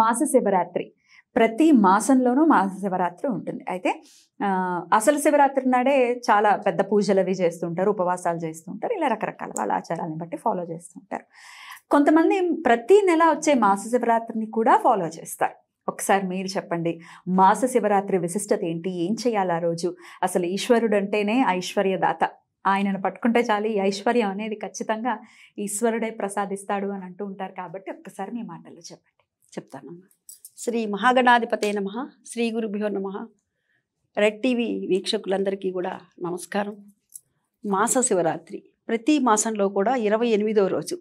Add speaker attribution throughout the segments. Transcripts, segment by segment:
Speaker 1: మాస శివరాత్రి ప్రతి మాసంలోనూ మాస శివరాత్రి ఉంటుంది అయితే అసలు శివరాత్రి నాడే చాలా పెద్ద పూజలు అవి చేస్తుంటారు ఉపవాసాలు చేస్తుంటారు ఇలా రకరకాల వాళ్ళ ఆచారాలను బట్టి ఫాలో చేస్తుంటారు కొంతమంది ప్రతి నెల వచ్చే మాస శివరాత్రిని కూడా ఫాలో చేస్తారు ఒకసారి మీరు చెప్పండి మాస శివరాత్రి విశిష్టత ఏంటి ఏం చేయాలి ఆ రోజు అసలు ఈశ్వరుడు అంటేనే ఐశ్వర్యదాత ఆయనను పట్టుకుంటే చాలు ఈ ఐశ్వర్యం అనేది ఖచ్చితంగా ఈశ్వరుడే ప్రసాదిస్తాడు అని అంటూ ఉంటారు కాబట్టి ఒక్కసారి మీ మాటల్లో చెప్పండి చెప్తాను శ్రీ మహాగణాధిపతే నమ శ్రీ గురుభ్యో నమ రెడ్
Speaker 2: టీవీ వీక్షకులందరికీ కూడా నమస్కారం మాస శివరాత్రి ప్రతి మాసంలో కూడా ఇరవై ఎనిమిదో రోజు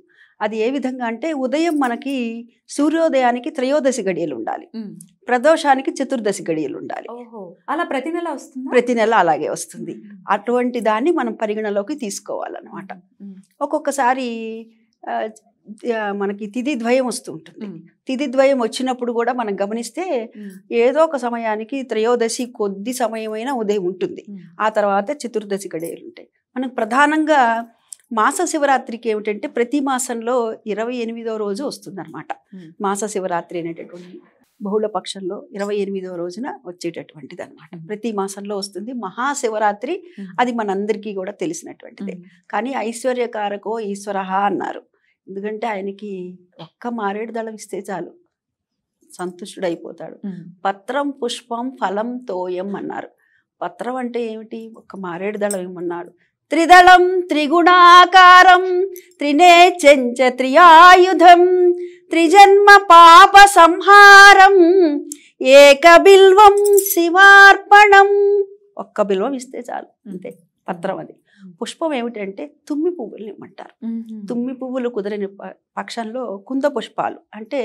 Speaker 2: అది ఏ విధంగా అంటే ఉదయం మనకి సూర్యోదయానికి త్రయోదశి గడియలు ఉండాలి ప్రదోషానికి చతుర్దశి గడియలు ఉండాలి
Speaker 1: అలా ప్రతి నెల వస్తుంది ప్రతి నెల
Speaker 2: అలాగే వస్తుంది అటువంటి దాన్ని మనం పరిగణలోకి తీసుకోవాలన్నమాట ఒక్కొక్కసారి మనకి తిది ద్వయం వస్తూ ఉంటుంది తిది ద్వయం వచ్చినప్పుడు కూడా మనం గమనిస్తే ఏదో ఒక సమయానికి త్రయోదశి కొద్ది సమయమైన ఉదయం ఉంటుంది ఆ తర్వాత చతుర్దశి గడియలు ఉంటాయి మనకు ప్రధానంగా మాస శివరాత్రికి ఏమిటంటే ప్రతి మాసంలో ఇరవై ఎనిమిదో రోజు వస్తుందన్నమాట మాస శివరాత్రి అనేటటువంటి బహుళ పక్షంలో ఇరవై ఎనిమిదో రోజున వచ్చేటటువంటిది అనమాట ప్రతి మాసంలో వస్తుంది మహాశివరాత్రి అది మనందరికీ కూడా తెలిసినటువంటిదే కానీ ఐశ్వర్యకారకో ఈశ్వర అన్నారు ఎందుకంటే ఆయనకి ఒక్క మారేడు దళం ఇస్తే చాలు సంతుష్టుడు అయిపోతాడు పత్రం పుష్పం ఫలం తోయం అన్నారు పత్రం అంటే ఏమిటి ఒక మారేడు దళం ఏమన్నాడు త్రిదళం త్రిగుణాకారం త్రినే చెంచ త్రియాయుధం త్రిజన్మ పాప సంహారం ఏక బిల్వం శివార్పణం ఒక్క బిల్వం ఇస్తే చాలు అంతే పత్రం అది పుష్పం ఏమిటంటే తుమ్మి పువ్వులు ఇమ్మంటారు తుమ్మి పువ్వులు కుదిరిన పక్షంలో కుంద పుష్పాలు అంటే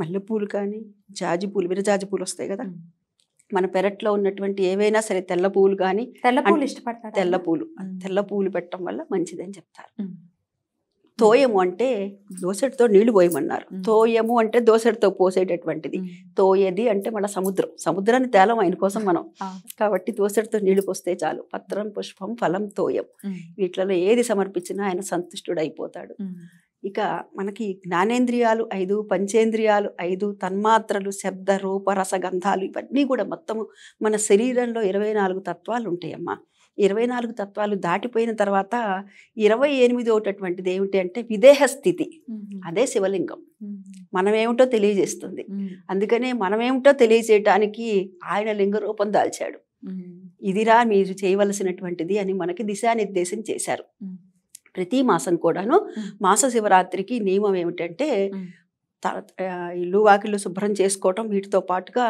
Speaker 2: మల్లెపూలు కానీ జాజి పూలు విరజాజి పూలు వస్తాయి కదా మన పెరట్లో ఉన్నటువంటి ఏవైనా సరే తెల్ల పూలు కానీ తెల్ల పూలు ఇష్టపడతారు తెల్ల పూలు తెల్ల పూలు పెట్టడం వల్ల మంచిదని చెప్తారు తోయము అంటే దోసెడితో నీళ్లు పోయమన్నారు తోయము అంటే దోసెడితో పోసేటటువంటిది తోయేది అంటే మన సముద్రం సముద్రాన్ని తేలం ఆయన కోసం మనం కాబట్టి దోసెడితో నీళ్లు పోస్తే చాలు పత్రం పుష్పం ఫలం తోయం వీటిలో ఏది సమర్పించినా ఆయన సంతుష్టుడు అయిపోతాడు ఇక మనకి జ్ఞానేంద్రియాలు ఐదు పంచేంద్రియాలు ఐదు తన్మాత్రలు శబ్ద రూప రసగంధాలు ఇవన్నీ కూడా మొత్తము మన శరీరంలో ఇరవై నాలుగు తత్వాలు ఉంటాయమ్మా ఇరవై నాలుగు తత్వాలు దాటిపోయిన తర్వాత ఇరవై ఎనిమిదోటటువంటిది ఏమిటి అంటే విదేహ స్థితి అదే శివలింగం మనమేమిటో తెలియజేస్తుంది అందుకనే మనమేమిటో తెలియజేయటానికి ఆయన లింగ రూపం దాల్చాడు ఇదిరా మీరు చేయవలసినటువంటిది అని మనకి దిశానిర్దేశం చేశారు ప్రతి మాసం కూడాను మాస శివరాత్రికి నియమం ఏమిటంటే ఇల్లు వాకిళ్ళు శుభ్రం చేసుకోవటం వీటితో పాటుగా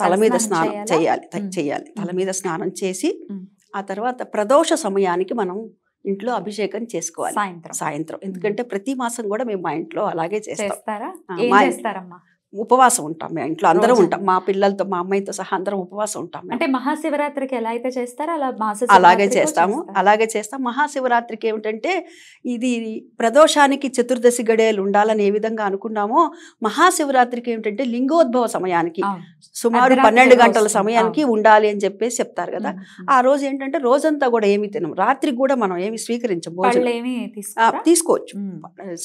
Speaker 2: తల మీద స్నానం చేయాలి చేయాలి తల మీద స్నానం చేసి ఆ తర్వాత ప్రదోష సమయానికి మనం ఇంట్లో అభిషేకం చేసుకోవాలి సాయంత్రం సాయంత్రం ఎందుకంటే ప్రతి మాసం కూడా మేము మా ఇంట్లో అలాగే చేస్తాం ఉపవాసం ఉంటాం మేము ఇంట్లో అందరూ ఉంటాం మా పిల్లలతో మా అమ్మాయితో సహా అందరం ఉపవాసం ఉంటాం అంటే
Speaker 1: మహాశివరాత్రికి ఎలా అయితే చేస్తారో అలా అలాగే చేస్తాము అలాగే చేస్తాం మహాశివరాత్రికి ఏమిటంటే
Speaker 2: ఇది ప్రదోషానికి చతుర్దశి గడియలు ఉండాలని ఏ విధంగా అనుకున్నామో మహాశివరాత్రికి ఏమిటంటే లింగోద్భవ సమయానికి సుమారు పన్నెండు గంటల సమయానికి ఉండాలి అని చెప్పేసి చెప్తారు కదా ఆ రోజు ఏంటంటే రోజంతా కూడా ఏమి తినం రాత్రికి కూడా మనం ఏమి స్వీకరించం తీసుకోవచ్చు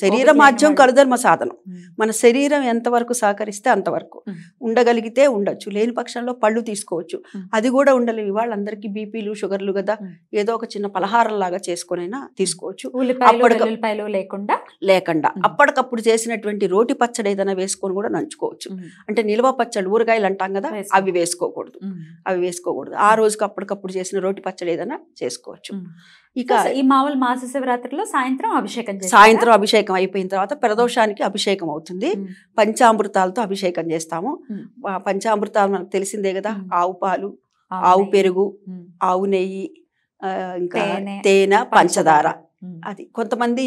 Speaker 2: శరీర మాధ్యం కరుధర్మ సాధనం మన శరీరం ఎంతవరకు సాగ నిరాకరిస్తే అంతవరకు ఉండగలిగితే ఉండొచ్చు లేని పక్షంలో పళ్ళు తీసుకోవచ్చు అది కూడా ఉండలేవు వాళ్ళందరికీ బీపీలు షుగర్లు కదా ఏదో ఒక చిన్న పలహారం లాగా చేసుకునైనా తీసుకోవచ్చు లేకుండా లేకుండా అప్పటికప్పుడు చేసినటువంటి రోటి పచ్చడి ఏదైనా వేసుకొని కూడా నంచుకోవచ్చు అంటే నిల్వ పచ్చడి ఊరగాయలు అంటాం కదా అవి వేసుకోకూడదు అవి వేసుకోకూడదు ఆ రోజుకి అప్పటికప్పుడు చేసిన రోటి పచ్చడి ఏదైనా చేసుకోవచ్చు
Speaker 1: ఇక ఈ మామూలు మాస శివరాత్రిలో సాయంత్రం అభిషేకం సాయంత్రం
Speaker 2: అభిషేకం అయిపోయిన తర్వాత ప్రదోషానికి అభిషేకం అవుతుంది పంచామృతాలతో అభిషేకం చేస్తాము పంచామృతాలు మనకు తెలిసిందే కదా ఆవు పాలు ఆవు పెరుగు ఆవు నెయ్యి ఇంకా తేనె పంచదార అది కొంతమంది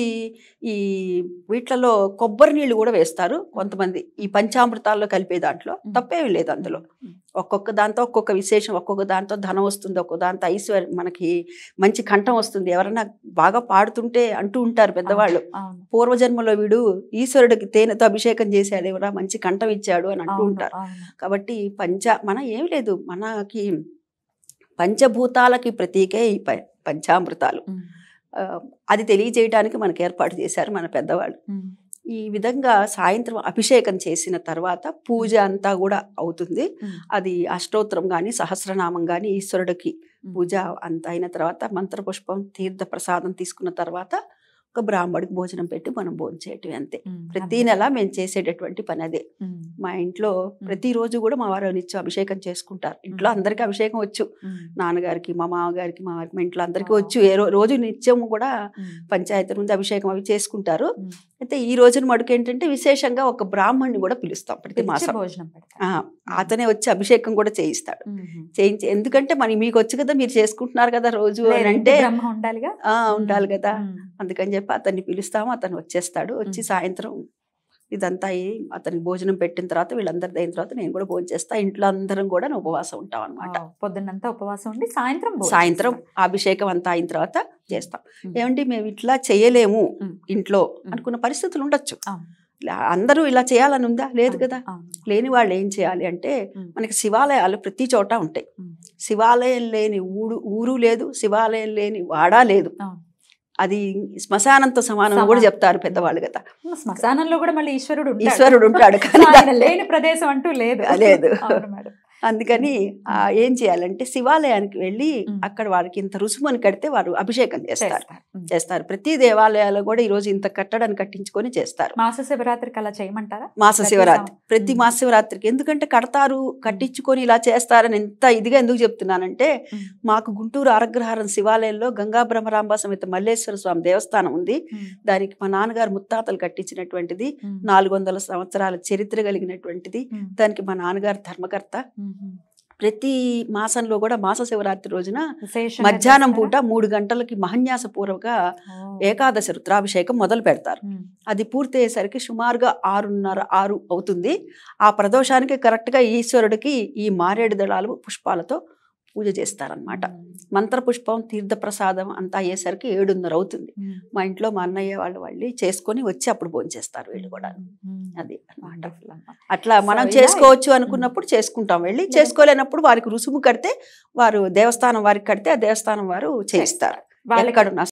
Speaker 2: ఈ వీటిలలో కొబ్బరి నీళ్ళు కూడా వేస్తారు కొంతమంది ఈ పంచామృతాల్లో కలిపే దాంట్లో తప్పేమీ లేదు అందులో ఒక్కొక్క దాంతో ఒక్కొక్క విశేషం ఒక్కొక్క దాంతో ధనం వస్తుంది ఒక్కొక్క దాంతో ఐశ్వర్యం మనకి మంచి కంఠం వస్తుంది ఎవరైనా బాగా పాడుతుంటే అంటూ ఉంటారు పెద్దవాళ్ళు పూర్వజన్మలో వీడు ఈశ్వరుడికి తేనెతో అభిషేకం చేశాడు ఎవరా మంచి కంఠం ఇచ్చాడు అని అంటూ ఉంటారు కాబట్టి పంచ మన ఏమి లేదు మనకి పంచభూతాలకి ప్రతీకే ఈ పంచామృతాలు అది తెలియజేయడానికి మనకు ఏర్పాటు చేశారు మన పెద్దవాళ్ళు ఈ విధంగా సాయంత్రం అభిషేకం చేసిన తర్వాత పూజ అంతా కూడా అవుతుంది అది అష్టోత్తరం కానీ సహస్రనామం కానీ ఈశ్వరుడికి పూజ అంత అయిన తర్వాత మంత్రపుష్పం తీర్థ ప్రసాదం తీసుకున్న తర్వాత ఒక బ్రాహ్మడికి భోజనం పెట్టి మనం భోజనం చేయటం అంతే ప్రతి నెల మేము చేసేటటువంటి పని అదే మా ఇంట్లో ప్రతిరోజు కూడా మా వారు నిత్యం అభిషేకం చేసుకుంటారు ఇంట్లో అందరికీ అభిషేకం వచ్చు నాన్నగారికి మా మామగారికి మా వారికి మా ఇంట్లో అందరికీ వచ్చు ఏ రోజు నిత్యం కూడా పంచాయతీ నుంచి అభిషేకం అవి చేసుకుంటారు అయితే ఈ రోజున మడుకు ఏంటంటే విశేషంగా ఒక బ్రాహ్మణ్ణి కూడా పిలుస్తాం ప్రతి మాసం భోజనం అతనే వచ్చి అభిషేకం కూడా చేయిస్తాడు చేయించి ఎందుకంటే మరి మీకు వచ్చి కదా మీరు చేసుకుంటున్నారు కదా రోజు అని అంటే ఉండాలి కదా అందుకని చెప్పి అతన్ని పిలుస్తాము అతను వచ్చేస్తాడు వచ్చి సాయంత్రం ఇదంతా అయ్యి అతనికి భోజనం పెట్టిన తర్వాత వీళ్ళందరిది అయిన తర్వాత నేను కూడా భోజనం చేస్తా ఇంట్లో అందరం కూడా ఉపవాసం ఉంటాం అనమాట
Speaker 1: పొద్దున్నంతా ఉపవాసం ఉండి సాయంత్రం సాయంత్రం
Speaker 2: అభిషేకం అంతా అయిన తర్వాత చేస్తాం ఏమంటే మేము ఇట్లా చేయలేము ఇంట్లో అనుకున్న పరిస్థితులు ఉండొచ్చు అందరూ ఇలా చేయాలని ఉందా లేదు కదా లేని వాళ్ళు ఏం చేయాలి అంటే మనకి శివాలయాలు ప్రతి చోట ఉంటాయి శివాలయం లేని ఊడు ఊరు లేదు శివాలయం లేని వాడా లేదు అది శ్మశానంతో సమానం కూడా చెప్తారు పెద్దవాళ్ళు కదా
Speaker 1: శ్మశానంలో కూడా మళ్ళీ ఈశ్వరుడు ఈశ్వరుడు ఉంటాడు లేని ప్రదేశం అంటూ లేదు లేదు అందుకని ఏం చేయాలంటే
Speaker 2: శివాలయానికి వెళ్ళి అక్కడ వారికి ఇంత రుసుమని కడితే వారు అభిషేకం చేస్తారు చేస్తారు ప్రతి దేవాలయాల్లో కూడా ఈ రోజు ఇంత కట్టడాన్ని కట్టించుకొని చేస్తారు మాస శివరాత్రికి అలా చేయమంటారా మాస శివరాత్రి ప్రతి మాస శివరాత్రికి ఎందుకంటే కడతారు కట్టించుకొని ఇలా చేస్తారని ఎంత ఇదిగా ఎందుకు చెప్తున్నానంటే మాకు గుంటూరు ఆరగ్రహారం శివాలయంలో గంగా బ్రహ్మరాంబ సమేత మల్లేశ్వర స్వామి దేవస్థానం ఉంది దానికి మా నాన్నగారు ముత్తాతలు కట్టించినటువంటిది నాలుగు వందల సంవత్సరాల చరిత్ర కలిగినటువంటిది దానికి మా నాన్నగారు ధర్మకర్త ప్రతి మాసంలో కూడా మాస శివరాత్రి రోజున మధ్యాహ్నం పూట మూడు గంటలకి మహన్యాస పూర్వక ఏకాదశి రుద్రాభిషేకం మొదలు పెడతారు అది పూర్తి అయ్యేసరికి సుమారుగా ఆరున్నర ఆరు అవుతుంది ఆ ప్రదోషానికి కరెక్ట్గా ఈశ్వరుడికి ఈ మారేడు దళాలు పుష్పాలతో పూజ చేస్తారనమాట మంత్రపుష్పం తీర్థప్రసాదం అంతా అయ్యేసరికి ఏడున్నర అవుతుంది మా ఇంట్లో మా అన్నయ్య వాళ్ళు వాళ్ళు చేసుకొని వచ్చి అప్పుడు భోంచేస్తారు వీళ్ళు కూడా అది అనమాట అట్లా మనం చేసుకోవచ్చు అనుకున్నప్పుడు చేసుకుంటాం వెళ్ళి చేసుకోలేనప్పుడు వారికి రుసుము కడితే వారు దేవస్థానం వారికి కడితే ఆ దేవస్థానం వారు చేయిస్తారు వాళ్ళకడున్న